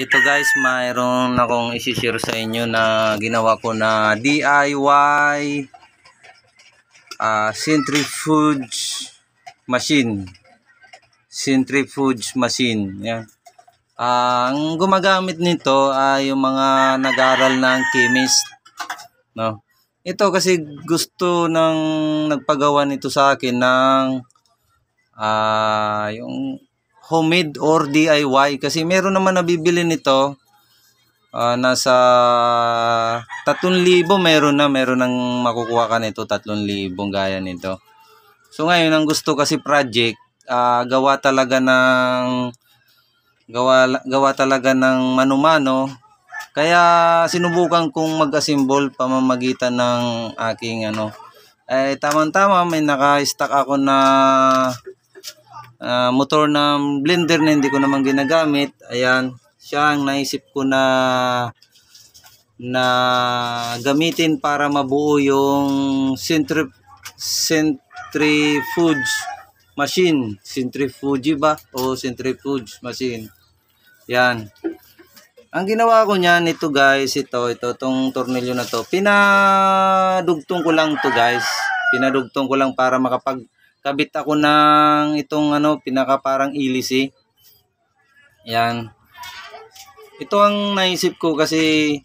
ito guys mayroon akong isishare sa inyo na ginawa ko na DIY uh, ah, centrifuge machine centrifuge machine yan uh, ah, ang gumagamit nito ay uh, yung mga nag-aral ng chemist no ito kasi gusto ng nagpagawa nito sa akin ng uh, yung homemade or DIY kasi meron naman nabibili nito uh, nasa 3,000 meron na meron nang makukuha ka nito 3,000 gaya nito so ngayon ang gusto kasi project uh, gawa talaga ng gawa, gawa talaga ng manumano kaya sinubukan kong mag-assemble pamamagitan ng aking ano eh tamang tama may naka-stack ako na uh, motor ng blender na hindi ko naman ginagamit. Ayan, siya ang naisip ko na na gamitin para mabuo yung centri centrifuge machine. Centrifuge ba? O centrifuge machine. Yan. Ang ginawa ko niyan, ito guys, ito, ito, tong tornilyo na to. Pinadugtong ko lang to guys. Pinadugtong ko lang para makapag kabit ako ng itong ano pinaka parang ilis eh. yan ito ang naisip ko kasi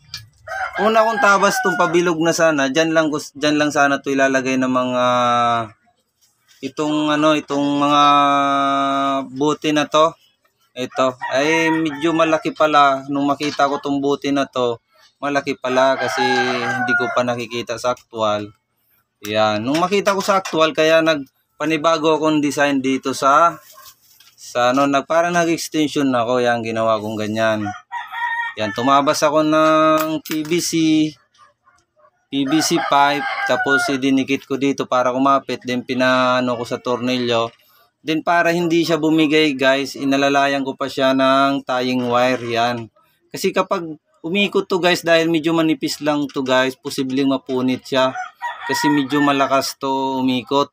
una kong tabas tong pabilog na sana diyan lang diyan lang sana to ilalagay ng mga itong ano itong mga bote na to ito ay medyo malaki pala nung makita ko tong bote na to malaki pala kasi hindi ko pa nakikita sa actual yan nung makita ko sa actual kaya nag panibago akong design dito sa sa ano, nag, parang nag-extension na ako. Yan, ginawa kong ganyan. Yan, tumabas ako ng PVC, PVC pipe, tapos idinikit ko dito para kumapit, din pinaano ko sa tornilyo. din para hindi siya bumigay guys, inalalayan ko pa siya ng tying wire, yan. Kasi kapag umikot to guys, dahil medyo manipis lang to guys, posibleng mapunit siya. Kasi medyo malakas to umikot.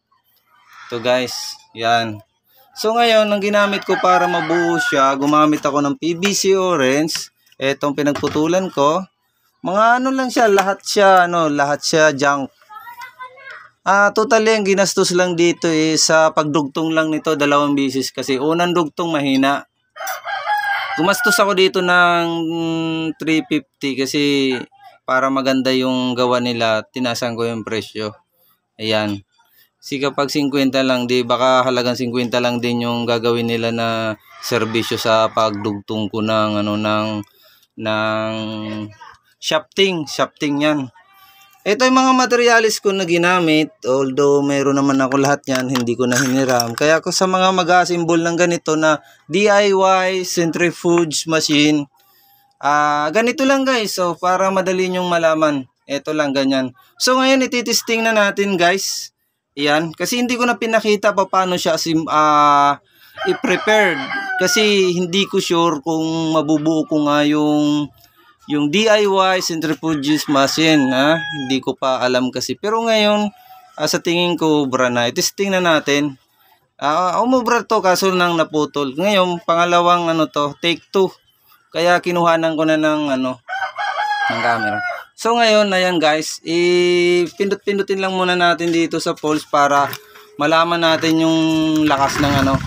Ito guys, yan. So ngayon, ang ginamit ko para mabuo siya, gumamit ako ng PVC orange. Etong pinagputulan ko. Mga ano lang siya, lahat siya, ano, lahat siya junk. Ah, totally ang ginastos lang dito is sa pagdugtong lang nito dalawang bisis kasi unang dugtong mahina. Gumastos ako dito ng 350 mm, kasi para maganda yung gawa nila, tinasan ko yung presyo. Ayan. Si kapag 50 lang, di baka halagang 50 lang din yung gagawin nila na serbisyo sa pagdugtong ko ng ano ng ng shafting, shafting 'yan. Ito yung mga materialis ko na ginamit, although meron naman ako lahat yan, hindi ko na hiniram. Kaya ako sa mga mag-assemble ng ganito na DIY centrifuge machine, ah uh, ganito lang guys, so para madali nyong malaman. Ito lang ganyan. So ngayon ititesting na natin guys yan, kasi hindi ko na pinakita pa paano siya sim, uh, ah, i-prepared. Kasi hindi ko sure kung mabubuo ko nga yung, yung DIY centrifuge machine. Ha? Hindi ko pa alam kasi. Pero ngayon, uh, sa tingin ko, bra na. Ito tingnan natin. Uh, umubra to kaso nang naputol. Ngayon, pangalawang ano to, take 2. Kaya kinuhanan ko na ng ano, ng camera. So ngayon, ayan guys, ipindot-pindutin lang muna natin dito sa poles para malaman natin yung lakas ng ano.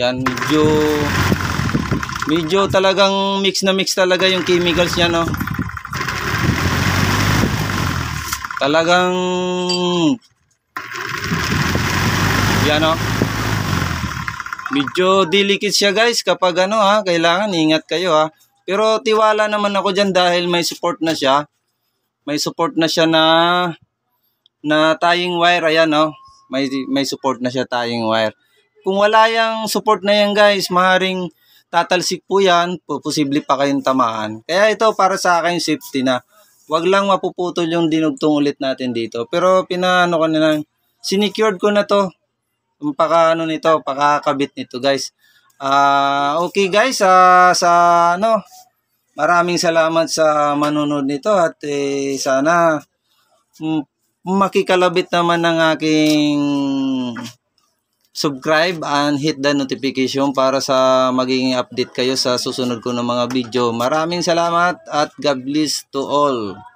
Yan, medyo medyo talagang mix na mix talaga yung chemicals niya no. Talagang Yan no. Oh. Medyo delicate siya guys kapag ano ha, kailangan ingat kayo ha. Pero tiwala naman ako dyan dahil may support na siya. May support na siya na na tying wire. Ayan, no? May, may support na siya tying wire. Kung wala yung support na yan, guys, maharing tatalsik po yan. Posible pa kayong tamaan. Kaya ito para sa akin safety na. Huwag lang mapuputol yung dinugtong ulit natin dito. Pero pinaano ko na lang. Sinicured ko na to. Paka ano nito, pakakabit nito guys. Ah, uh, okay guys, uh, sa ano, Maraming salamat sa manunod nito at eh, sana makikalabit naman ng aking subscribe and hit the notification para sa magiging update kayo sa susunod ko ng mga video. Maraming salamat at God bless to all.